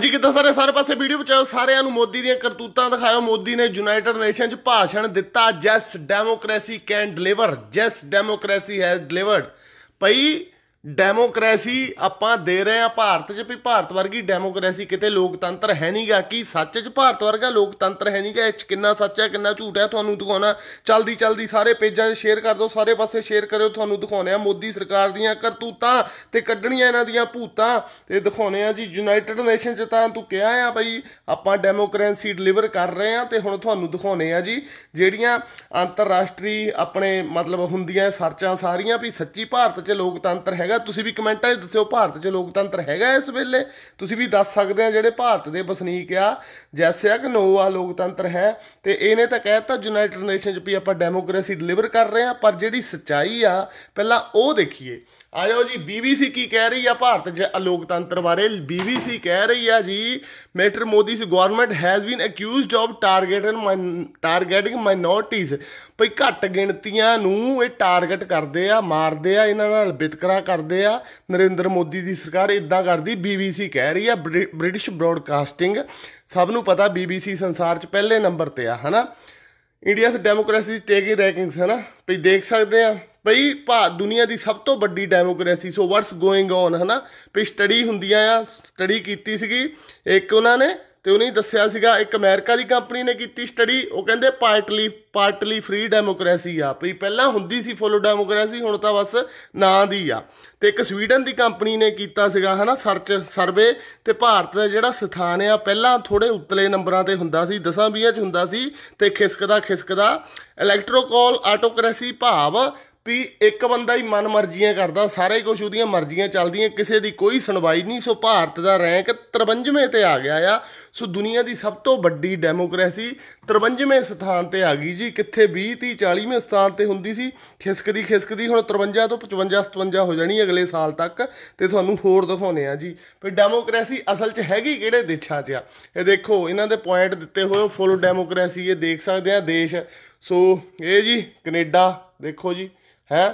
ਜੀ ਕਿਦਾਂ ਸਾਰੇ ਸਾਰੇ ਪਾਸੇ ਵੀਡੀਓ ਬਚਾਓ ਸਾਰਿਆਂ ਨੂੰ ਮੋਦੀ ਦੀਆਂ ਕਰਤੂਤਾਂ ਦਿਖਾਓ ਮੋਦੀ ਨੇ ਯੂਨਾਈਟਿਡ ਨੇਸ਼ਨ 'ਚ ਭਾਸ਼ਣ ਦਿੱਤਾ yes democracy can deliver yes democracy has delivered ਭਈ ਡੈਮੋਕ੍ਰੇਸੀ ਆਪਾਂ ਦੇ ਰਹੇ ਆ ਭਾਰਤ 'ਚ ਵੀ ਭਾਰਤ ਵਰਗੀ ਡੈਮੋਕ੍ਰੇਸੀ ਕਿਤੇ ਲੋਕਤੰਤਰ ਹੈ ਨਹੀਂਗਾ ਕੀ ਸੱਚ 'ਚ ਭਾਰਤ ਵਰਗਾ ਲੋਕਤੰਤਰ ਹੈ ਨਹੀਂਗਾ ਇਹ 'ਚ ਕਿੰਨਾ ਸੱਚ ਹੈ ਕਿੰਨਾ ਝੂਠ ਹੈ ਤੁਹਾਨੂੰ ਦਿਖਾਉਣਾ ਚਲਦੀ ਚਲਦੀ ਸਾਰੇ ਪੇਜਾਂ 'ਚ ਸ਼ੇਅਰ ਕਰ ਦਿਓ ਸਾਰੇ ਪਾਸੇ ਸ਼ੇਅਰ ਕਰਿਓ ਤੁਹਾਨੂੰ ਦਿਖਾਉਣੇ ਆ ਮੋਦੀ ਸਰਕਾਰ ਦੀਆਂ ਕਰਤੂਤਾਂ ਤੇ ਕੱਢਣੀਆਂ ਇਹਨਾਂ ਦੀਆਂ ਭੂਤਾਂ ਤੇ ਦਿਖਾਉਣੇ ਆ ਜੀ ਯੂਨਾਈਟਿਡ ਨੇਸ਼ਨ 'ਚ ਤਾਂ ਤੂੰ ਕਿਹਾ ਆ ਭਾਈ ਆਪਾਂ ਡੈਮੋਕ੍ਰੇਸੀ ਡਿਲੀਵਰ ਕਰ ਰਹੇ ਆ ਤੇ ਹੁਣ ਤੁਹਾਨੂੰ ਦਿਖਾਉਣੇ ਆ ਜੀ ਜਿਹੜੀਆਂ ਅੰਤਰਰਾਸ਼ਟਰੀ ਆਪਣੇ ਮਤਲਬ ਹੁੰਦੀਆਂ ਸਰਚਾਂ ਸਾਰੀਆਂ ਵੀ ਸੱਚੀ ਭਾਰਤ 'ਚ ਲੋਕਤੰਤਰ ਹੈ ਹੈਗਾ ਤੁਸੀਂ ਵੀ ਕਮੈਂਟਾਂ 'ਚ ਦੱਸਿਓ ਭਾਰਤ 'ਚ ਲੋਕਤੰਤਰ ਹੈਗਾ ਇਸ ਵੇਲੇ ਤੁਸੀਂ ਵੀ ਦੱਸ ਸਕਦੇ ਆ ਜਿਹੜੇ ਭਾਰਤ ਦੇ ਵਸਨੀਕ ਆ ਜੈਸੇ ਆ ਕਿ ਨੋ ਆ ਲੋਕਤੰਤਰ ਹੈ ਤੇ ਇਹਨੇ ਤਾਂ ਕਹਿਤਾ ਯੂਨਾਈਟਿਡ ਨੇਸ਼ਨ 'ਚ ਵੀ ਆਪਾਂ ਡੈਮੋਕ੍ਰੇਸੀ ਡਿਲੀਵਰ ਕਰ ਰਹੇ ਆ ਪਰ ਜਿਹੜੀ ਸਚਾਈ ਆ ਪਹਿਲਾਂ ਉਹ ਦੇਖੀਏ ਆਇਓ ਜੀ ਬੀਬੀਸੀ ਕੀ ਕਹਿ ਰਹੀ ਆ ਭਾਰਤ 'ਚ ਲੋਕਤੰਤਰ ਬਾਰੇ ਬੀਬੀਸੀ ਕਹਿ ਰਹੀ ਆ ਜੀ Mr. Modi's government has been accused of targeting targeting minorities ਭਈ ਘੱਟ ਗਿਣਤੀਆਂ ਨੂੰ ਇਹ ਟਾਰਗੇਟ ਕਰਦੇ ਆ ਮਾਰਦੇ ਆ ਇਹਨਾਂ ਨਾਲ ਬਿਤਕਰਾ ਕਰਦੇ ਆ ਨਰਿੰਦਰ ਮੋਦੀ ਦੀ ਸਰਕਾਰ ਇਦਾਂ ਕਰਦੀ ਬੀਬੀਸੀ ਕਹਿ ਰਹੀ ਆ ਬ੍ਰਿਟਿਸ਼ ਬ੍ਰਾਡਕਾਸਟਿੰਗ ਸਭ ਨੂੰ ਪਤਾ ਬੀਬੀਸੀ ਸੰਸਾਰ 'ਚ ਪਹਿਲੇ ਨੰਬਰ ਤੇ ਆ ਹਨਾ ਇੰਡੀਆਸ ਡੈਮੋਕ੍ਰੇਸੀ ਟੇਕਿੰਗ ਰੈਂਕਿੰਗਸ ਹਨਾ ਭਈ ਦੇਖ ਸਕਦੇ ਆ ਭਈ ਭਾ ਦੁਨੀਆ ਦੀ ਸਭ ਤੋਂ ਵੱਡੀ democracy so what's going on ਹਨਾ ਭਈ ਸਟੱਡੀ ਹੁੰਦੀਆਂ ਆ ਸਟੱਡੀ ਕੀਤੀ ਸੀਗੀ ਇੱਕ ਉਹਨਾਂ ਨੇ ਤੇ ਉਹਨੇ ਦੱਸਿਆ ਸੀਗਾ ਇੱਕ ਅਮਰੀਕਾ ਦੀ ਕੰਪਨੀ ਨੇ ਕੀਤੀ ਸਟੱਡੀ ਉਹ ਕਹਿੰਦੇ ਪਾਰਟਲੀ ਪਾਰਟਲੀ ਫ੍ਰੀ ਡੈਮੋਕ੍ਰੇਸੀ ਆ ਭਈ ਪਹਿਲਾਂ ਹੁੰਦੀ ਸੀ ਫੁੱਲ ਡੈਮੋਕ੍ਰੇਸੀ ਹੁਣ ਤਾਂ ਬਸ ਨਾਂ ਦੀ ਆ ਤੇ ਇੱਕ ਸਵੀਡਨ ਦੀ ਕੰਪਨੀ ਨੇ ਕੀਤਾ ਸੀਗਾ ਹਨਾ ਸਰਚ ਸਰਵੇ ਤੇ ਭਾਰਤ ਦਾ ਜਿਹੜਾ ਸਥਾਨ ਆ ਪਹਿਲਾਂ ਥੋੜੇ ਉੱਤਲੇ ਨੰਬਰਾਂ ਤੇ ਹੁੰਦਾ ਸੀ ਦਸਾਂ ਵੀਆਂ ਚ ਹੁੰਦਾ ਸੀ ਤੇ ਖਿਸਕਦਾ ਖਿਸਕਦਾ ਇਲੈਕਟ੍ਰੋਕੋਲ ਆਟੋਕ੍ਰੇਸੀ ਭਾਵ ਵੀ ਇੱਕ ਬੰਦਾ ਹੀ ਮਨ ਮਰਜ਼ੀਆਂ ਕਰਦਾ ਸਾਰੇ ਕੁਝ ਉਹਦੀਆਂ ਮਰਜ਼ੀਆਂ ਚੱਲਦੀਆਂ ਕਿਸੇ ਦੀ ਕੋਈ ਸੁਣਵਾਈ ਨਹੀਂ ਸੋ ਭਾਰਤ ਦਾ ਰੈਂਕ 53ਵੇਂ ਤੇ ਆ ਗਿਆ ਆ ਸੋ ਦੁਨੀਆ ਦੀ ਸਭ ਤੋਂ ਵੱਡੀ ਡੈਮੋਕ੍ਰੇਸੀ 53ਵੇਂ ਸਥਾਨ ਤੇ ਆ ਗਈ ਜੀ ਕਿੱਥੇ 20 30 40ਵੇਂ ਸਥਾਨ ਤੇ ਹੁੰਦੀ ਸੀ ਖਿਸਕਦੀ ਖਿਸਕਦੀ ਹੁਣ 53 ਤੋਂ 55 57 ਹੋ ਜਾਣੀ ਅਗਲੇ ਸਾਲ ਤੱਕ ਤੇ ਤੁਹਾਨੂੰ ਹੋਰ ਦਿਖਾਉਨੇ ਆ ਜੀ ਵੀ ਡੈਮੋਕ੍ਰੇਸੀ ਅਸਲ 'ਚ ਹੈਗੀ ਕਿਹੜੇ ਦੇਸ਼ਾਂ 'ਚ ਆ ਇਹ ਦੇਖੋ ਇਹਨਾਂ ਦੇ ਪੁਆਇੰਟ ਦਿੱਤੇ ਹੋਏ ਫੁੱਲ ਡੈਮੋਕ੍ਰੇਸੀ ਇਹ ਦੇਖ ਸਕਦੇ ਆ ਦੇਸ਼ ਸੋ ਇਹ ਜੀ ਕੈਨੇਡਾ ਦੇਖੋ ਜੀ ਹੈ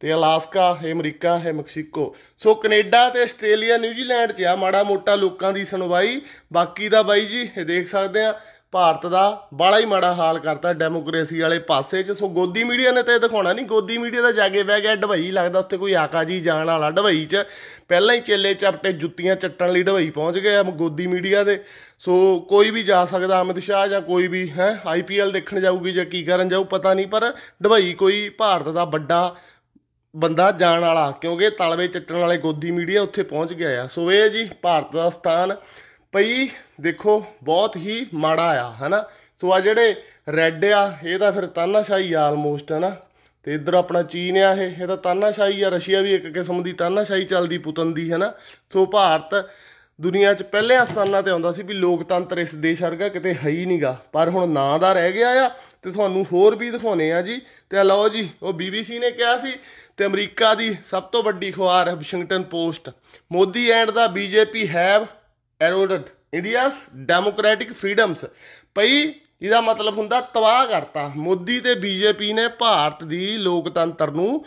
ਤੇ ਅਲਾਸਕਾ ਹੈ ਅਮਰੀਕਾ ਹੈ ਮੈਕਸੀਕੋ ਸੋ ਕੈਨੇਡਾ ਤੇ ਆਸਟ੍ਰੇਲੀਆ ਨਿਊਜ਼ੀਲੈਂਡ 'ਚ ਆ ਮਾੜਾ ਮੋਟਾ ਲੋਕਾਂ ਦੀ ਸੁਣਵਾਈ ਬਾਕੀ ਦਾ ਬਾਈ ਜੀ ਇਹ ਦੇਖ ਸਕਦੇ ਆ ਭਾਰਤ ਦਾ ਬਾਲਾ ਹੀ ਮਾੜਾ ਹਾਲ ਕਰਤਾ ਡੈਮੋਕ੍ਰੇਸੀ ਵਾਲੇ ਪਾਸੇ 'ਚ ਸੋ ਗੋਦੀ ਮੀਡੀਆ ਨੇ ਤਾਂ ਇਹ ਦਿਖਾਉਣਾ ਨਹੀਂ ਗੋਦੀ ਮੀਡੀਆ ਦਾ ਜਾਗੇ ਬਹਿ ਗਿਆ ਡਵਈ ਲੱਗਦਾ ਉੱਥੇ ਕੋਈ ਆਕਾ ਜੀ ਜਾਣ ਵਾਲਾ ਡਵਈ 'ਚ ਪਹਿਲਾਂ ਹੀ ਚੇਲੇ ਚਪਟੇ ਜੁੱਤੀਆਂ ਚੱਟਣ ਲਈ ਡਵਈ ਪਹੁੰਚ ਗਏ ਆ ਗੋਦੀ ਮੀਡੀਆ ਦੇ ਸੋ ਕੋਈ ਵੀ ਜਾ ਸਕਦਾ ਅਮਿਤ ਸ਼ਾਹ ਜਾਂ ਕੋਈ ਵੀ ਹੈ ਆਈਪੀਐਲ ਦੇਖਣ ਜਾਊਗੀ ਜਾਂ ਕੀ ਕਰਨ ਜਾਊ ਪਤਾ ਨਹੀਂ ਪਰ ਡਵਈ ਕੋਈ ਭਾਰਤ ਦਾ ਵੱਡਾ ਬੰਦਾ ਜਾਣ ਵਾਲਾ ਕਿਉਂਕਿ ਤਲਵੇ ਚੱਟਣ ਵਾਲੇ ਗੋਦੀ ਮੀਡੀਆ ਉੱਥੇ ਪਹੁੰਚ ਗਿਆ ਆ ਸੋ ਇਹ ਜੀ ਭਾਰਤ ਦਾ ਸਥਾਨ ਪਈ ਦੇਖੋ ਬਹੁਤ ਹੀ ਮਾੜਾ ਆ ਹਨਾ ਸੋ ਆ ਜਿਹੜੇ ਰੈੱਡ ਆ ਇਹ ਤਾਂ ਫਿਰ ਤਾਨਾਸ਼ਾਹੀ ਆਲਮੋਸਟ ਹਨਾ ਤੇ ਇਧਰ ਆਪਣਾ ਚੀਨ ਆ ਇਹ ਇਹ ਤਾਂ ਤਾਨਾਸ਼ਾਹੀ ਆ ਰਸ਼ੀਆ ਵੀ ਇੱਕ ਕਿਸਮ ਦੀ ਤਾਨਾਸ਼ਾਹੀ ਚੱਲਦੀ ਪੁਤਨ ਦੀ ਹਨਾ ਸੋ ਭਾਰਤ ਦੁਨੀਆ 'ਚ ਪਹਿਲੇ ਆਸਥਾਨਾਂ ਤੇ ਆਉਂਦਾ ਸੀ ਵੀ ਲੋਕਤੰਤਰ ਇਸ ਦੇਸ਼ ਵਰਗਾ ਕਿਤੇ ਹੈ ਹੀ ਨਹੀਂਗਾ ਪਰ ਹੁਣ ਨਾਂ ਦਾ ਰਹਿ ਗਿਆ ਆ ਤੇ ਤੁਹਾਨੂੰ ਹੋਰ ਵੀ ਦਿਖਾਉਣੇ ਆ ਜੀ ਤੇ ਲਓ ਜੀ ਉਹ ਬੀਬੀਸੀ ਨੇ ਕਿਹਾ ਸੀ ਤੇ ਅਮਰੀਕਾ ਦੀ ਸਭ ਤੋਂ ਵੱਡੀ ਖਬਰ Washington Post Modi and the BJP have eroded India's democratic freedoms ਪਈ ਇਹਦਾ ਮਤਲਬ ਹੁੰਦਾ ਤਬਾਹ ਕਰਤਾ ਮੋਦੀ ਤੇ ਬੀਜੇਪੀ ਨੇ ਭਾਰਤ ਦੀ ਲੋਕਤੰਤਰ ਨੂੰ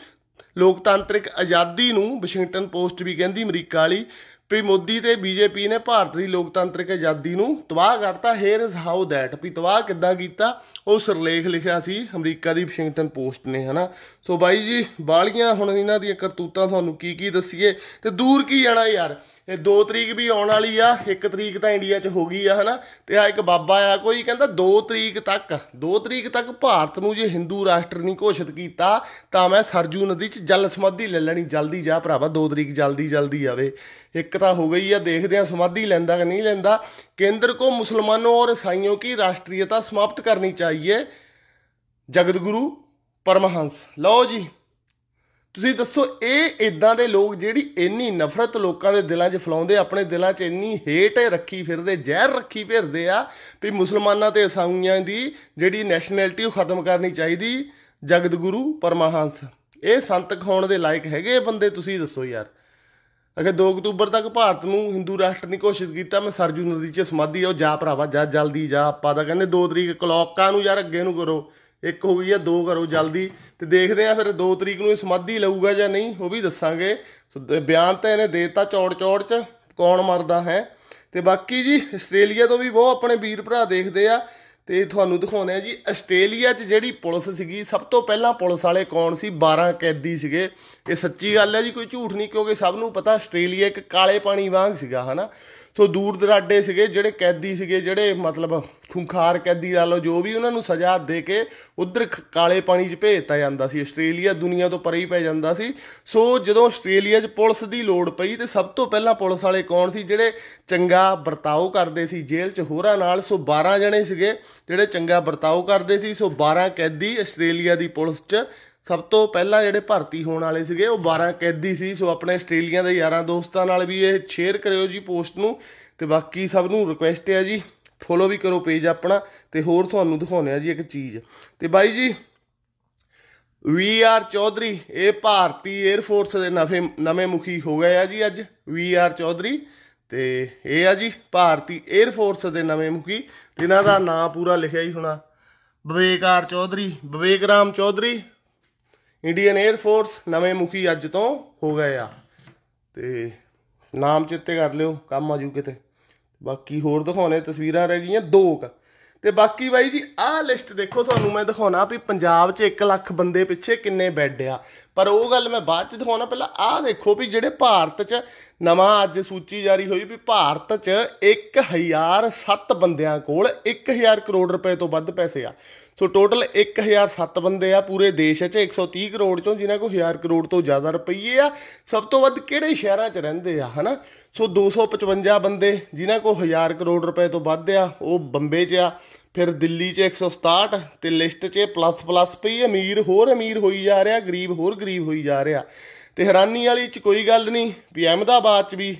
ਲੋਕਤਾਂਤਰਿਕ ਆਜ਼ਾਦੀ ਨੂੰ ਵਾਸ਼ਿੰਗਟਨ ਪੋਸਟ ਵੀ ਕਹਿੰਦੀ ਅਮਰੀਕਾ ਵਾਲੀ ਵੀ ਮੋਦੀ ਤੇ ਬੀਜੇਪੀ ਨੇ ਭਾਰਤ ਦੀ ਲੋਕਤੰਤਰਿਕ ਆਜ਼ਾਦੀ ਨੂੰ ਤਬਾਹ ਕਰਤਾ ਹੇਅਰ ਇਜ਼ ਹਾਊ ਥੈਟ ਵੀ ਤਬਾਹ ਕਿੱਦਾਂ ਕੀਤਾ ਉਹ ਸਰਲੇਖ ਲਿਖਿਆ ਸੀ ਅਮਰੀਕਾ ਦੀ ਵਾਸ਼ਿੰਗਟਨ ਪੋਸਟ ਨੇ ਹਨਾ ਸੋ ਬਾਈ ਜੀ ਬਾਲੀਆਂ ਹੁਣ ਇਹਨਾਂ ਦੀਆਂ ਕਰਤੂਤਾਂ ਤੁਹਾਨੂੰ ਕੀ ਕੀ ਦਸੀਏ ਤੇ ਦੂਰ ਕੀ ਜਾਣਾ ਯਾਰ ਇਹ 2 ਤਰੀਕ ਵੀ ਆਉਣ ਵਾਲੀ ਆ 1 ਤਰੀਕ ਤਾਂ ਇੰਡੀਆ 'ਚ ਹੋ ਗਈ ਆ ਹਨਾ ਤੇ ਆ ਇੱਕ ਬਾਬਾ ਆ ਕੋਈ ਕਹਿੰਦਾ 2 ਤਰੀਕ ਤੱਕ 2 ਤਰੀਕ ਤੱਕ ਭਾਰਤ ਨੂੰ ਜੇ ਹਿੰਦੂ ਰਾਸ਼ਟਰ ਨਹੀਂ ਘੋਸ਼ਿਤ ਕੀਤਾ ਤਾਂ ਮੈਂ ਸਰਜੂ ਨਦੀ 'ਚ ਜਲ ਸਮਾਧੀ ਲੈ ਲੈਣੀ ਜਲਦੀ ਜਾ ਭਰਾਵਾ 2 ਤਰੀਕ ਜਲਦੀ ਜਲਦੀ ਆਵੇ ਇੱਕ ਤਾਂ ਹੋ ਗਈ ਆ ਦੇਖਦੇ ਆ ਸਮਾਧੀ ਲੈਂਦਾ ਕਿ ਨਹੀਂ ਲੈਂਦਾ ਕੇਂਦਰ ਕੋ ਮੁਸਲਮਾਨੋਂ ਔਰ ਇਸਾਈਆਂ ਕੀ ਰਾਸ਼ਟਰੀਅਤਾ ਸਮਾਪਤ ਕਰਨੀ ਚਾਹੀਏ ਜਗਤਗੁਰੂ ਪਰਮਹੰਸ ਲਓ ਜੀ ਤੁਸੀਂ ਦੱਸੋ ਇਹ ਇਦਾਂ ਦੇ ਲੋਕ ਜਿਹੜੀ ਇੰਨੀ ਨਫ਼ਰਤ ਲੋਕਾਂ ਦੇ ਦਿਲਾਂ 'ਚ ਫਲਾਉਂਦੇ ਆਪਣੇ ਦਿਲਾਂ 'ਚ ਇੰਨੀ ਹੇਟ ਰੱਖੀ ਫਿਰਦੇ ਜ਼ਹਿਰ ਰੱਖੀ ਫਿਰਦੇ ਆ ਵੀ ਮੁਸਲਮਾਨਾਂ ਤੇ ਇਸਾਈਆਂ ਦੀ ਜਿਹੜੀ ਨੈਸ਼ਨੈਲਿਟੀ ਉਹ ਖਤਮ ਕਰਨੀ ਚਾਹੀਦੀ ਜਗਤ ਗੁਰੂ ਪਰਮਹੰਸ ਇਹ ਸੰਤ ਹੋਣ ਦੇ ਲਾਇਕ ਹੈਗੇ ਬੰਦੇ ਤੁਸੀਂ ਦੱਸੋ ਯਾਰ ਅਗੇ 2 ਅਕਤੂਬਰ ਤੱਕ ਭਾਰਤ ਨੂੰ ਹਿੰਦੂ ਰਾਸ਼ਟਰ ਨਹੀਂ ਘੋਸ਼ਿਤ ਕੀਤਾ ਮੈਂ ਸਰਜੂ ਨਦੀ 'ਚ ਸਮਾਧੀ ਆ ਉਹ ਜਾ ਭਰਾਵਾ ਜਾ ਜਲਦੀ ਜਾ ਆਪਾਂ ਤਾਂ ਕਹਿੰਦੇ 2 ਤਰੀਕ ਕਲੌਕਾਂ ਨੂੰ ਯਾਰ ਅੱਗੇ ਨੂੰ ਕਰੋ ਇੱਕ ਹੋ ਗਈ ਆ ਦੋ ਕਰੋ ਜਲਦੀ ਤੇ ਦੇਖਦੇ ਆ ਫਿਰ 2 ਤਰੀਕ ਨੂੰ ਇਹ ਸਮਾਧੀ ਲਊਗਾ ਜਾਂ ਨਹੀਂ ਉਹ ਵੀ ਦੱਸਾਂਗੇ ਸੋ ਬਿਆਨ ਤਾਂ ਇਹਨੇ ਦੇਤਾ ਚੌੜ ਚੌੜ ਚ ਕੌਣ ਮਰਦਾ ਹੈ ਤੇ ਬਾਕੀ ਜੀ ਆਸਟ੍ਰੇਲੀਆ ਤੋਂ ਵੀ ਬਹੁਤ ਆਪਣੇ ਵੀਰ ਭਰਾ ਦੇਖਦੇ ਆ ਤੇ ਤੁਹਾਨੂੰ ਦਿਖਾਉਣਾ ਹੈ ਜੀ ਆਸਟ੍ਰੇਲੀਆ 'ਚ ਜਿਹੜੀ ਪੁਲਿਸ ਸੀਗੀ ਸਭ ਤੋਂ ਪਹਿਲਾਂ ਪੁਲਿਸ ਵਾਲੇ ਕੌਣ ਸੀ 12 ਕੈਦੀ ਸੀਗੇ ਇਹ ਸੱਚੀ ਗੱਲ ਹੈ ਜੀ ਕੋਈ ਝੂਠ ਨਹੀਂ ਕਿਉਂਕਿ ਸਭ ਨੂੰ ਪਤਾ ਆਸਟ੍ਰੇਲੀਆ ਇੱਕ ਕਾਲੇ ਪਾਣੀ ਵਾਂਗ ਸੀਗਾ ਹਨਾ ਤੋਂ ਦੂਰ ਦਰਾਡੇ ਸੀਗੇ ਜਿਹੜੇ ਕੈਦੀ ਸੀਗੇ ਜਿਹੜੇ ਮਤਲਬ ਖੁੰਖਾਰ ਕੈਦੀ ਲਾ ਲਓ ਜੋ ਵੀ ਉਹਨਾਂ ਨੂੰ ਸਜ਼ਾ ਦੇ ਕੇ ਉਧਰ ਕਾਲੇ ਪਾਣੀ 'ਚ ਭੇਜਤਾ ਜਾਂਦਾ ਸੀ ਆਸਟ੍ਰੇਲੀਆ ਦੁਨੀਆ ਤੋਂ ਪਰੇ ਹੀ ਪੈ ਜਾਂਦਾ ਸੀ ਸੋ ਜਦੋਂ ਆਸਟ੍ਰੇਲੀਆ 'ਚ ਪੁਲਿਸ ਦੀ ਲੋੜ ਪਈ ਤੇ ਸਭ ਤੋਂ ਪਹਿਲਾਂ ਪੁਲਿਸ ਵਾਲੇ ਕੌਣ ਸੀ ਜਿਹੜੇ ਚੰਗਾ ਵਰਤਾਓ ਕਰਦੇ ਸੀ ਜੇਲ੍ਹ 'ਚ ਹੋਰਾਂ ਨਾਲ ਸੋ 12 ਜਣੇ ਸੀਗੇ ਜਿਹੜੇ ਚੰਗਾ ਵਰਤਾਓ ਕਰਦੇ ਸੀ ਸੋ 12 ਕੈਦੀ ਆਸਟ੍ਰੇਲੀਆ ਦੀ ਪੁਲਿਸ 'ਚ ਸਭ ਤੋਂ ਪਹਿਲਾਂ ਜਿਹੜੇ ਭਰਤੀ ਹੋਣ ਵਾਲੇ ਸੀਗੇ ਉਹ 12 ਕੈਦੀ ਸੀ ਸੋ ਆਪਣੇ ਆਸਟ੍ਰੇਲੀਆ ਦੇ ਯਾਰਾਂ ਦੋਸਤਾਂ ਨਾਲ ਵੀ ਇਹ ਸ਼ੇਅਰ ਕਰਿਓ ਜੀ ਪੋਸਟ ਨੂੰ ਤੇ ਬਾਕੀ ਸਭ ਨੂੰ ਰਿਕੁਐਸਟ ਹੈ ਜੀ ਫੋਲੋ ਵੀ ਕਰੋ ਪੇਜ ਆਪਣਾ ਤੇ ਹੋਰ ਤੁਹਾਨੂੰ ਦਿਖਾਉਨੇ ਆ ਜੀ ਇੱਕ ਚੀਜ਼ ਤੇ ਬਾਈ ਜੀ ਵੀ ਆਰ ਚੌਧਰੀ ਇਹ ਭਾਰਤੀ 에ਅਰ ਫੋਰਸ ਦੇ ਨਵੇਂ ਨਵੇਂ ਮੁਖੀ ਹੋ ਗਏ ਆ ਜੀ ਅੱਜ ਵੀ ਆਰ ਚੌਧਰੀ ਤੇ ਇਹ ਆ ਜੀ ਭਾਰਤੀ 에ਅਰ ਫੋਰਸ ਦੇ ਨਵੇਂ ਮੁਖੀ ਇਹਨਾਂ ਦਾ ਨਾਂ ਪੂਰਾ ਲਿਖਿਆ ਹੀ ਹੋਣਾ ਵਿਵੇਕਾਰ Chaudhari Vivek Ram Chaudhari Indian air force ਨਵੇਂ ਮੁਖੀ ਅੱਜ ਤੋਂ ਹੋ ਗਏ ਆ ਤੇ ਨਾਮ ਚਿੱਤੇ ਕਰ ਲਿਓ ਕੰਮ ਆਜੂ ਕਿਤੇ ਬਾਕੀ ਹੋਰ ਦਿਖਾਉਣੇ ਤਸਵੀਰਾਂ ਰਹਿ ਗਈਆਂ ਦੋ ਕ ਤੇ ਬਾਕੀ ਬਾਈ ਜੀ ਆਹ ਲਿਸਟ ਦੇਖੋ ਤੁਹਾਨੂੰ ਮੈਂ ਦਿਖਾਉਣਾ ਵੀ ਪੰਜਾਬ 'ਚ 1 ਲੱਖ ਬੰਦੇ ਪਿੱਛੇ ਕਿੰਨੇ ਬੈੱਡ ਆ ਪਰ ਉਹ ਗੱਲ ਮੈਂ ਬਾਅਦ 'ਚ ਦਿਖਾਉਣਾ ਪਹਿਲਾਂ ਆਹ ਦੇਖੋ ਵੀ ਜਿਹੜੇ ਭਾਰਤ 'ਚ ਨਵਾਂ ਅੱਜ ਸੂਚੀ ਜਾਰੀ ਹੋਈ ਵੀ ਭਾਰਤ 'ਚ 1007 ਬੰਦਿਆਂ ਕੋਲ 1000 ਕਰੋੜ ਰੁਪਏ ਤੋਂ ਵੱਧ ਪੈਸੇ ਆ ਸੋ ਟੋਟਲ 1007 ਬੰਦੇ ਆ ਪੂਰੇ ਦੇਸ਼ 'ਚ 130 ਕਰੋੜ ਚੋਂ ਜਿਨ੍ਹਾਂ ਕੋ 1000 ਕਰੋੜ ਤੋਂ ਜ਼ਿਆਦਾ ਰੁਪਈਏ ਆ ਸਭ ਤੋਂ ਵੱਧ ਕਿਹੜੇ ਸ਼ਹਿਰਾਂ 'ਚ ਰਹਿੰਦੇ ਆ ਹਨਾ ਸੋ 255 ਬੰਦੇ ਜਿਨ੍ਹਾਂ ਕੋ 1000 ਕਰੋੜ ਰੁਪਏ ਤੋਂ ਵੱਧ ਆ ਉਹ ਬੰਬੇ 'ਚ ਆ ਫਿਰ ਦਿੱਲੀ 'ਚ 167 ਤੇ ਲਿਸਟ 'ਚ ਪਲੱਸ ਪਲੱਸ ਪਈ ਅਮੀਰ ਹੋਰ ਅਮੀਰ ਹੋਈ ਜਾ ਰਿਹਾ ਗਰੀਬ ਹੋਰ ਗਰੀਬ ਹੋਈ ਜਾ ਰਿਹਾ ਤੇ ਹੈਰਾਨੀ ਵਾਲੀ 'ਚ ਕੋਈ ਗੱਲ ਨਹੀਂ ਵੀ ਅਹਿਮਦਾਬਾਦ 'ਚ ਵੀ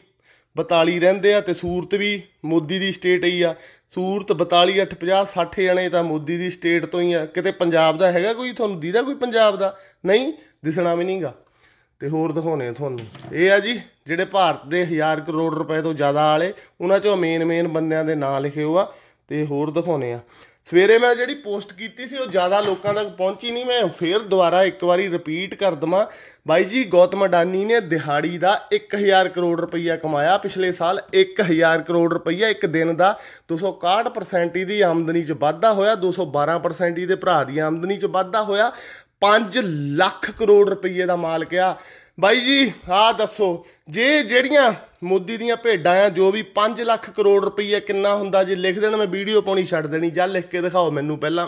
42 ਰਹਿੰਦੇ ਆ ਤੇ ਸੂਰਤ ਵੀ ਮੋਦੀ ਦੀ ਸਟੇਟ ਹੀ ਆ ਸੂਰਤ 42 850 60 ਜਣੇ ਤਾਂ ਮੋਦੀ ਦੀ ਸਟੇਟ ਤੋਂ ਹੀ ਆ ਕਿਤੇ ਪੰਜਾਬ ਦਾ ਹੈਗਾ ਕੋਈ ਤੁਹਾਨੂੰ ਦੀਦਾ ਕੋਈ ਪੰਜਾਬ ਦਾ ਨਹੀਂ ਦਿਸਣਾ ਵੀ ਨਹੀਂਗਾ ਤੇ ਹੋਰ ਦਿਖਾਉਣੇ ਤੁਹਾਨੂੰ ਇਹ ਆ ਜੀ ਜਿਹੜੇ ਭਾਰਤ ਦੇ 1000 ਕਰੋੜ ਰੁਪਏ ਤੋਂ ਜ਼ਿਆਦਾ ਵਾਲੇ ਉਹਨਾਂ ਚੋਂ ਮੇਨ ਮੇਨ ਬੰਦਿਆਂ ਦੇ ਨਾਂ ਲਿਖੇ ਹੋਆ ਤੇ ਹੋਰ ਦਿਖਾਉਣੇ ਆ ਸਵੇਰੇ ਮੈਂ ਜਿਹੜੀ ਪੋਸਟ ਕੀਤੀ ਸੀ ਉਹ ਜ਼ਿਆਦਾ ਲੋਕਾਂ ਤੱਕ ਪਹੁੰਚੀ ਨਹੀਂ ਮੈਂ ਫੇਰ ਦੁਬਾਰਾ ਇੱਕ ਵਾਰੀ ਰਿਪੀਟ ਕਰ ਦਵਾਂ ਬਾਈ ਜੀ ਗੌਤਮ ਅਡਾਨੀ ਨੇ ਦਿਹਾੜੀ ਦਾ 1000 ਕਰੋੜ ਰੁਪਈਆ ਕਮਾਇਆ ਪਿਛਲੇ ਸਾਲ 1000 ਕਰੋੜ ਰੁਪਈਆ ਇੱਕ ਦਿਨ ਦਾ 261% ਦੀ ਆਮਦਨੀ 'ਚ ਵਾਧਾ ਹੋਇਆ 212% ਦੇ ਭਰਾ ਦੀ ਆਮਦਨੀ 'ਚ ਵਾਧਾ ਹੋਇਆ 5 ਲੱਖ ਕਰੋੜ ਰੁਪਈਏ ਦਾ ਮਾਲਕ ਆ ਬਾਈ ਜੀ ਆ ਦੱਸੋ ਜੇ ਜਿਹੜੀਆਂ ਮੋਦੀ ਦੀਆਂ ਭੇਡਾਂ ਆ ਜੋ ਵੀ 5 ਲੱਖ ਕਰੋੜ ਰੁਪਈਆ ਕਿੰਨਾ ਹੁੰਦਾ ਜੇ ਲਿਖ ਦੇਣਾ ਮੈਂ ਵੀਡੀਓ ਪਾਉਣੀ ਛੱਡ ਦੇਣੀ ਜਾਂ ਲਿਖ ਕੇ ਦਿਖਾਓ ਮੈਨੂੰ ਪਹਿਲਾਂ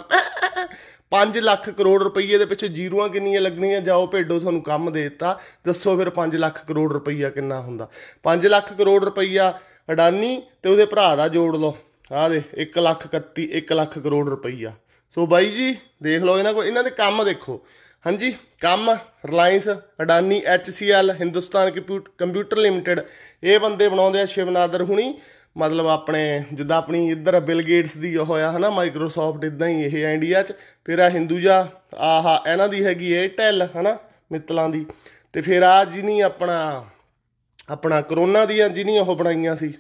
5 ਲੱਖ ਕਰੋੜ ਰੁਪਈਏ ਦੇ ਪਿੱਛੇ ਜ਼ੀਰੋਆਂ ਕਿੰਨੀਆਂ ਲੱਗਣੀਆਂ ਜਾਓ ਭੇਡੋ ਤੁਹਾਨੂੰ ਕੰਮ ਦੇ ਦਿੱਤਾ ਦੱਸੋ ਫਿਰ 5 ਲੱਖ ਕਰੋੜ ਰੁਪਈਆ ਕਿੰਨਾ ਹੁੰਦਾ 5 ਲੱਖ ਕਰੋੜ ਰੁਪਈਆ ਅਡਾਨੀ ਤੇ ਉਹਦੇ ਭਰਾ ਦਾ ਜੋੜ ਲਓ ਆ ਦੇ 1 ਲੱਖ 31 1 ਲੱਖ ਕਰੋੜ ਰੁਪਈਆ ਸੋ ਬਾਈ ਜੀ ਦੇਖ ਲਓ ਇਹਨਾਂ ਕੋ ਇਹਨਾਂ ਦੇ ਕੰਮ ਦੇਖੋ ਹਾਂਜੀ ਕੰਮ Reliance Adani HCL Hindustan computer limited ਇਹ ਬੰਦੇ ਬਣਾਉਂਦੇ ਆ ਸ਼ਿਵਨਾਦਰ ਹੁਣੀ ਮਤਲਬ ਆਪਣੇ ਜਿੱਦਾਂ ਆਪਣੀ ਇੱਧਰ ਬਿਲ ਗੇਟਸ ਦੀ ਉਹ ਹੋਇਆ ਹਨਾ ਮਾਈਕਰੋਸਾਫਟ ਇਦਾਂ ਹੀ ਇਹ ਇੰਡੀਆ 'ਚ ਫਿਰ ਆ ਹਿੰਦੂਜਾ ਆਹਾ ਇਹਨਾਂ ਦੀ ਹੈਗੀ ਏ ਟੈਲ ਹਨਾ ਮਿੱਤਲਾਂ ਦੀ ਤੇ ਫਿਰ ਆ ਜਿਨੀ ਆਪਣਾ ਆਪਣਾ ਕਰੋਨਾ ਦੀਆਂ ਜਿਨੀ ਉਹ ਬਣਾਈਆਂ ਸੀ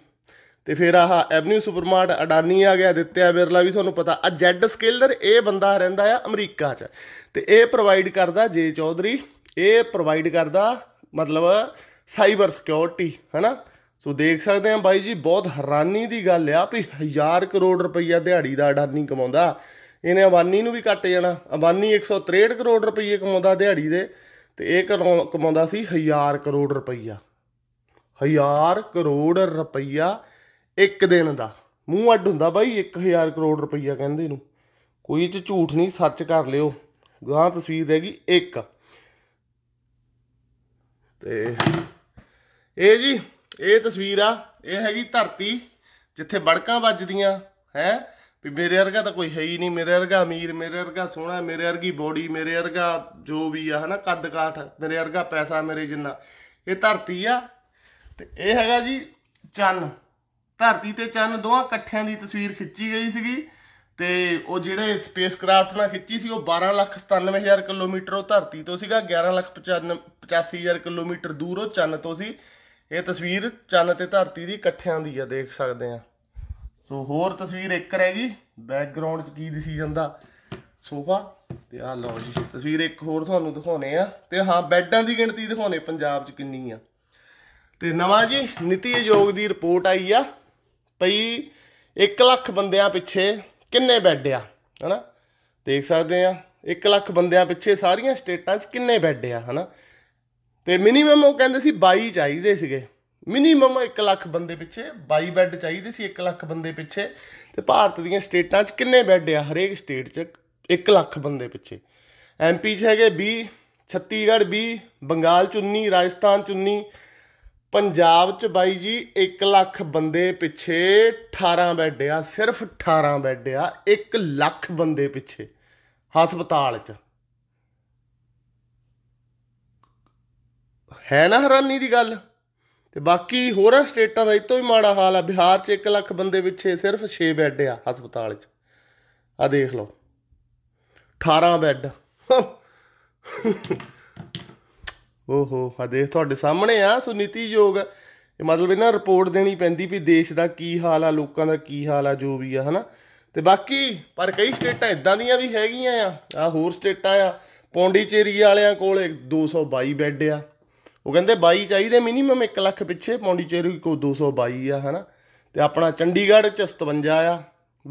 ਤੇ ਫਿਰ ਆਹ ਐਵਨਿਊ ਸੁਪਰਮਾਰਟ ਅਡਾਨੀ ਆ ਗਿਆ ਦਿੱਤਿਆ ਬਿਰਲਾ ਵੀ ਤੁਹਾਨੂੰ ਪਤਾ ਆ ਜੈਡ ਸਕੇਲਰ ਇਹ ਬੰਦਾ ਰਹਿੰਦਾ ਆ ਅਮਰੀਕਾ 'ਚ ਤੇ ਇਹ ਪ੍ਰੋਵਾਈਡ ਕਰਦਾ ਜੇ ਚੌਧਰੀ ਇਹ ਪ੍ਰੋਵਾਈਡ ਕਰਦਾ ਮਤਲਬ ਸਾਈਬਰ ਸਿਕਿਉਰਿਟੀ ਹੈਨਾ ਸੋ ਦੇਖ ਸਕਦੇ ਆ ਬਾਈ ਜੀ ਬਹੁਤ ਹੈਰਾਨੀ ਦੀ ਗੱਲ ਆ ਵੀ 1000 ਕਰੋੜ ਰੁਪਈਆ ਦਿਹਾੜੀ ਦਾ ਅਡਾਨੀ ਕਮਾਉਂਦਾ ਇਹਨੇ ਅਬਾਨੀ ਨੂੰ ਵੀ ਕੱਟ ਜਾਣਾ ਅਬਾਨੀ 163 ਕਰੋੜ ਰੁਪਈਆ ਕਮਾਉਂਦਾ ਦਿਹਾੜੀ ਦੇ ਤੇ ਇਹ ਕਮਾਉਂਦਾ ਸੀ 1000 ਕਰੋੜ ਰੁਪਈਆ 1000 ਕਰੋੜ ਰੁਪਈਆ ਇੱਕ ਦਿਨ ਦਾ ਮੂੰਹ ਅੱਡ ਹੁੰਦਾ ਬਾਈ 1000 ਕਰੋੜ ਰੁਪਈਆ ਕਹਿੰਦੇ ਇਹਨੂੰ ਕੋਈ ਚ ਝੂਠ ਨਹੀਂ ਸੱਚ ਕਰ ਲਿਓ ਗਾਂ ਤਸਵੀਰ ਹੈਗੀ ਇੱਕ ਤੇ ਇਹ ਜੀ ਇਹ ਤਸਵੀਰ ਆ ਇਹ ਹੈਗੀ ਧਰਤੀ ਜਿੱਥੇ ਬੜਕਾਂ ਵੱਜਦੀਆਂ ਹੈ ਵੀ ਮੇਰੇ ਵਰਗਾ ਤਾਂ ਕੋਈ ਹੈ ਹੀ ਨਹੀਂ ਮੇਰੇ ਵਰਗਾ ਅਮੀਰ ਮੇਰੇ ਵਰਗਾ ਸੋਹਣਾ ਮੇਰੇ ਵਰਗੀ ਬੋਡੀ ਮੇਰੇ ਵਰਗਾ ਜੋ ਵੀ ਆ ਹਨਾ ਕੱਦ ਕਾਠ ਮੇਰੇ ਵਰਗਾ ਪੈਸਾ ਮੇਰੇ ਜਿੰਨਾ ਇਹ ਧਰਤੀ ਆ ਤੇ ਇਹ ਹੈਗਾ ਜੀ ਚੰਨ ਧਰਤੀ ਤੇ ਚੰਨ ਦੋਹਾਂ ਇਕੱਠਿਆਂ ਦੀ ਤਸਵੀਰ ਖਿੱਚੀ ਗਈ ਸੀਗੀ ਤੇ ਉਹ ਜਿਹੜੇ ਕਰਾਫਟ ਨਾਲ ਖਿੱਚੀ ਸੀ ਉਹ 12 ਲੱਖ 97000 ਕਿਲੋਮੀਟਰ ਉਹ ਧਰਤੀ ਤੋਂ ਸੀਗਾ 11 ਲੱਖ 85000 ਕਿਲੋਮੀਟਰ ਦੂਰ ਉਹ ਚੰਨ ਤੋਂ ਸੀ ਇਹ ਤਸਵੀਰ ਚੰਨ ਤੇ ਧਰਤੀ ਦੀ ਇਕੱਠਿਆਂ ਦੀ ਆ ਦੇਖ ਸਕਦੇ ਆ ਸੋ ਹੋਰ ਤਸਵੀਰ ਇੱਕ ਰਹਿ ਗਈ ਬੈਕਗ੍ਰਾਉਂਡ 'ਚ ਕੀ ਦਿਸੀ ਜਾਂਦਾ ਸੋਫਾ ਤੇ ਆ ਲਓ ਜੀ ਤਸਵੀਰ ਇੱਕ ਹੋਰ ਤੁਹਾਨੂੰ ਦਿਖਾਉਨੇ ਆ ਤੇ ਹਾਂ ਬੈੱਡਾਂ ਦੀ ਗਿਣਤੀ ਦਿਖਾਉਨੇ ਪੰਜਾਬ 'ਚ ਕਿੰਨੀ ਆ ਤੇ ਨਵਾਂ ਜੀ ਨੀਤੀ ਆਯੋਗ ਦੀ ਰਿਪੋਰਟ ਆਈ ਆ ਭਈ 1 ਲੱਖ ਬੰਦਿਆਂ ਪਿੱਛੇ ਕਿੰਨੇ ਬੈੱਡ ਆ ਹਨਾ ਦੇਖ ਸਕਦੇ ਆ 1 ਲੱਖ ਬੰਦਿਆਂ ਪਿੱਛੇ ਸਾਰੀਆਂ ਸਟੇਟਾਂ 'ਚ ਕਿੰਨੇ ਬੈੱਡ ਆ ਹਨਾ ਤੇ ਮਿਨੀਮਮ ਉਹ ਕਹਿੰਦੇ ਸੀ 22 ਚਾਹੀਦੇ ਸੀਗੇ ਮਿਨੀਮਮ 1 ਲੱਖ ਬੰਦੇ ਪਿੱਛੇ 22 ਬੈੱਡ ਚਾਹੀਦੇ ਸੀ 1 ਲੱਖ ਬੰਦੇ ਪਿੱਛੇ ਤੇ ਭਾਰਤ ਦੀਆਂ ਸਟੇਟਾਂ 'ਚ ਕਿੰਨੇ ਬੈੱਡ ਆ ਹਰੇਕ ਸਟੇਟ 'ਚ 1 ਲੱਖ ਬੰਦੇ ਪਿੱਛੇ ਐਮਪੀ 'ਚ ਹੈਗੇ 20 ਛੱਤੀਗੜ੍ਹ 20 ਬੰਗਾਲ 'ਚ 19 ਰਾਜਸਥਾਨ 'ਚ ਪੰਜਾਬ 'ਚ ਬਾਈ ਜੀ 1 ਲੱਖ ਬੰਦੇ ਪਿੱਛੇ 18 ਬੈੱਡ ਆ ਸਿਰਫ 18 ਬੈੱਡ ਆ 1 ਲੱਖ ਬੰਦੇ ਪਿੱਛੇ ਹਸਪਤਾਲ 'ਚ ਹੈ ਨਾ ਹੈਰਾਨੀ ਦੀ ਗੱਲ ਤੇ ਬਾਕੀ ਹੋਰਾਂ ਸਟੇਟਾਂ ਦਾ ਇਤੋਂ ਵੀ ਮਾੜਾ ਹਾਲ ਆ ਬਿਹਾਰ 'ਚ 1 ਲੱਖ ਬੰਦੇ ਪਿੱਛੇ ਸਿਰਫ 6 ਬੈੱਡ ਆ ਹਸਪਤਾਲ 'ਚ ਆ ਦੇਖ ਲਓ 18 ਬੈੱਡ ਓਹੋ ਆ ਦੇਖ ਤੁਹਾਡੇ ਸਾਹਮਣੇ ਆ ਸੁਨੀਤੀ ਯੋਗ ਇਹ ਮਤਲਬ ਇਹਨਾਂ ਰਿਪੋਰਟ ਦੇਣੀ ਪੈਂਦੀ ਵੀ ਦੇਸ਼ ਦਾ ਕੀ ਹਾਲ ਆ ਲੋਕਾਂ ਦਾ ਕੀ ਹਾਲ ਆ ਜੋ ਵੀ ਆ ਹਨਾ ਤੇ ਬਾਕੀ ਪਰ ਕਈ ਸਟੇਟਾਂ ਇਦਾਂ ਦੀਆਂ ਵੀ ਹੈਗੀਆਂ ਆ ਆ ਹੋਰ ਸਟੇਟਾਂ ਆ ਪੌਂਡੀਚੇਰੀ ਵਾਲਿਆਂ ਕੋਲ 222 ਬੈੱਡ ਆ ਉਹ ਕਹਿੰਦੇ 22 ਚਾਹੀਦੇ ਮਿਨੀਮਮ 1 ਲੱਖ ਪਿੱਛੇ ਪੌਂਡੀਚੇਰੀ ਕੋ 222 ਆ ਹਨਾ ਤੇ ਆਪਣਾ ਚੰਡੀਗੜ੍ਹ ਚ 57 ਆ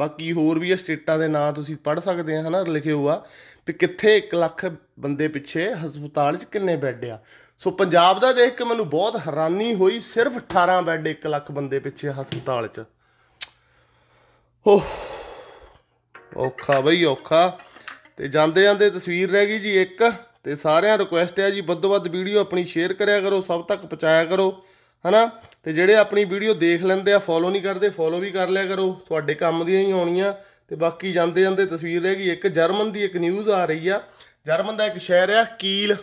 ਬਾਕੀ ਹੋਰ ਵੀ ਸਟੇਟਾਂ ਦੇ ਨਾਂ ਤੁਸੀਂ ਪੜ ਸਕਦੇ ਆ ਹਨਾ ਲਿਖੇ ਹੋਆ ਵੀ ਕਿੱਥੇ 1 ਲੱਖ ਬੰਦੇ ਪਿੱਛੇ ਹਸਪਤਾਲ 'ਚ ਕਿੰਨੇ ਬੈੱਡ ਆ ਸੋ ਪੰਜਾਬ ਦਾ ਦੇਖ ਕੇ ਮੈਨੂੰ ਬਹੁਤ ਹੈਰਾਨੀ ਹੋਈ ਸਿਰਫ 18 ਬੈੱਡ 1 ਲੱਖ ਬੰਦੇ ਪਿੱਛੇ ਹਸਪਤਾਲ 'ਚ ਓਹ ਔਖਾ ਬਈ ਔਖਾ ਤੇ ਜਾਂਦੇ ਜਾਂਦੇ ਤਸਵੀਰ ਰਹਿ ਗਈ ਜੀ ਇੱਕ ਤੇ ਸਾਰਿਆਂ ਰਿਕੁਐਸਟ ਹੈ ਜੀ ਵੱਧੋ ਵੱਧ ਵੀਡੀਓ ਆਪਣੀ ਸ਼ੇਅਰ ਕਰਿਆ ਕਰੋ ਸਭ ਤੱਕ ਪਹੁੰਚਾਇਆ ਕਰੋ ਹਨਾ ਤੇ ਜਿਹੜੇ ਆਪਣੀ ਵੀਡੀਓ ਦੇਖ ਲੈਂਦੇ ਆ ਫੋਲੋ ਨਹੀਂ ਕਰਦੇ ਫੋਲੋ ਵੀ ਕਰ ਲਿਆ ਕਰੋ ਤੁਹਾਡੇ ਕੰਮ ਦੀਆਂ ਹੀ ਆਉਣੀਆਂ ਤੇ ਬਾਕੀ ਜਾਂਦੇ ਜਾਂਦੇ ਤਸਵੀਰ ਰਹਿ ਗਈ ਇੱਕ ਜਰਮਨ ਦੀ ਇੱਕ ਨਿਊਜ਼ ਆ ਰਹੀ ਆ ਜਰਮਨ ਦਾ ਇੱਕ ਸ਼ਹਿਰ ਆ ਕੀਲ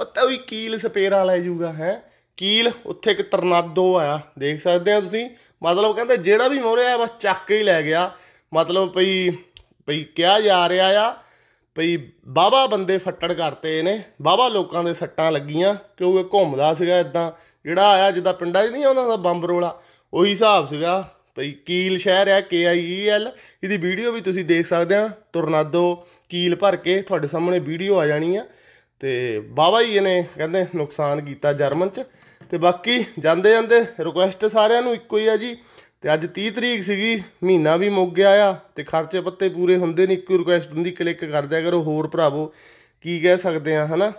ਉੱਥੇ ਵੀ ਕੀਲ ਸਪੇਰ ਲੈ ਜੂਗਾ ਹੈ ਕੀਲ ਉੱਥੇ ਇੱਕ ਟਰਨਾਡੋ ਆਇਆ ਦੇਖ ਸਕਦੇ ਆ ਤੁਸੀਂ ਮਤਲਬ ਕਹਿੰਦੇ ਜਿਹੜਾ ਵੀ ਮੋਰੇ ਆ ਬਸ ਚੱਕ ਕੇ ਹੀ ਲੈ ਗਿਆ ਮਤਲਬ ਭਈ ਭਈ ਕਿਹਾ ਜਾ ਰਿਹਾ ਆ ਭਈ ਬਾਬਾ ਬੰਦੇ ਫੱਟੜ ਕਰਤੇ ਨੇ ਬਾਬਾ ਲੋਕਾਂ ਦੇ ਸੱਟਾਂ ਲੱਗੀਆਂ ਕਿਉਂਕਿ ਘੁੰਮਦਾ ਸੀਗਾ ਇਦਾਂ ਜਿਹੜਾ ਆਇਆ ਜਿੱਦਾਂ ਪਿੰਡਾਂ 'ਚ ਨਹੀਂ ਆਉਂਦਾ ਦਾ ਬੰਬ ਰੋਲਾ ਉਹੀ ਹਿਸਾਬ ਸੀਗਾ ਭਈ ਕੀਲ ਸ਼ਹਿਰ ਹੈ ਕੇ ਆਈ ਈ ਐਲ ਇਹਦੀ ਵੀਡੀਓ ਵੀ ਤੁਸੀਂ ਦੇਖ ਸਕਦੇ ਆ ਟੋਰਨਾਡੋ ਕੀਲ ਭਰ ਕੇ ਤੁਹਾਡੇ ਸਾਹਮਣੇ ਵੀਡੀਓ ਆ ਜਾਣੀ ਆ ਤੇ ਬਾਬਾ ਜੀ ਨੇ ਕਹਿੰਦੇ ਨੁਕਸਾਨ ਕੀਤਾ ਜਰਮਨ ਚ ਤੇ ਬਾਕੀ ਜਾਂਦੇ ਜਾਂਦੇ ਰਿਕੁਐਸਟ ਸਾਰਿਆਂ ਨੂੰ ਇੱਕੋ ਹੀ ਆ ਜੀ ਤੇ ਅੱਜ 30 ਤਰੀਕ ਸੀਗੀ ਮਹੀਨਾ ਵੀ ਮੁੱਕ ਗਿਆ ਆ ਤੇ ਖਰਚੇ ਪੱਤੇ ਪੂਰੇ ਹੁੰਦੇ ਨਹੀਂ ਇੱਕੋ ਰਿਕੁਐਸਟ ਹੁੰਦੀ ਕਲਿੱਕ ਕਰ ਦਿਆ ਕਰੋ ਹੋਰ ਭਰਾਵੋ ਕੀ ਕਹਿ ਸਕਦੇ ਆ ਹਨਾ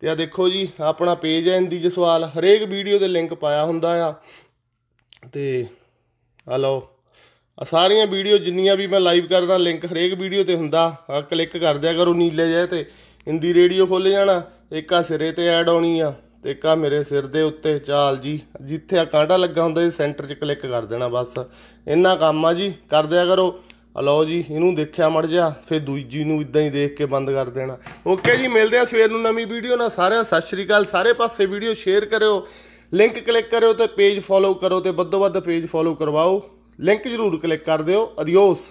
ਤੇ ਆ ਦੇਖੋ ਜੀ ਆਪਣਾ ਪੇਜ ਹੈ ਇੰਦੀ ਜਸਵਾਲ ਹਰੇਕ ਵੀਡੀਓ ਦੇ ਲਿੰਕ ਪਾਇਆ ਹੁੰਦਾ ਆ ਤੇ ਹਲੋ ਆ ਸਾਰੀਆਂ ਵੀਡੀਓ ਜਿੰਨੀਆਂ ਵੀ ਮੈਂ ਲਾਈਵ ਕਰਦਾ ਲਿੰਕ ਹਰੇਕ ਵੀਡੀਓ ਤੇ ਹੁੰਦਾ ਆ ਕਲਿੱਕ ਕਰ ਦਿਆ ਕਰੋ ਨੀਲੇ ਜੇ ਤੇ ਹਿੰਦੀ ਰੇਡੀਓ ਖੁੱਲ ਜਾਣਾ ਇੱਕ ਆ ਸਿਰੇ ਤੇ ਐਡ ਆਉਣੀ ਆ ਤੇ ਇੱਕ ਆ ਮੇਰੇ ਸਿਰ ਦੇ ਉੱਤੇ ਚਾਲ ਜੀ ਜਿੱਥੇ ਆ ਕਾਂਟਾ ਲੱਗਾ ਹੁੰਦਾ ਇਹ ਸੈਂਟਰ 'ਚ ਕਲਿੱਕ ਕਰ ਦੇਣਾ ਬਸ ਇੰਨਾ ਕੰਮ ਆ ਜੀ ਕਰ ਦਿਆ ਕਰੋ ਹਲੋ ਜੀ ਇਹਨੂੰ ਦੇਖਿਆ ਮੜ ਜਾ ਫਿਰ ਦੂਜੀ ਨੂੰ ਇਦਾਂ ਹੀ ਦੇਖ ਕੇ ਬੰਦ ਕਰ ਦੇਣਾ ਓਕੇ ਜੀ ਮਿਲਦੇ ਆ ਸਵੇਰ ਨੂੰ ਨਵੀਂ ਵੀਡੀਓ ਨਾਲ ਸਾਰਿਆਂ ਸਤਿ ਸ਼੍ਰੀ ਅਕਾਲ ਸਾਰੇ ਪਾਸੇ ਵੀਡੀਓ ਸ਼ੇਅਰ ਕਰਿਓ ਲਿੰਕ ਕਲਿੱਕ ਕਰਿਓ ਤੇ ਪੇਜ ਫੋਲੋ ਕਰੋ ਤੇ ਵੱਧੋ ਵੱਧ ਪੇਜ ਫੋਲੋ ਕਰਵਾਓ ਲਿੰਕ ਜ਼ਰੂਰ ਕਲਿੱਕ ਕਰ ਦਿਓ ਅਦਿਓਸ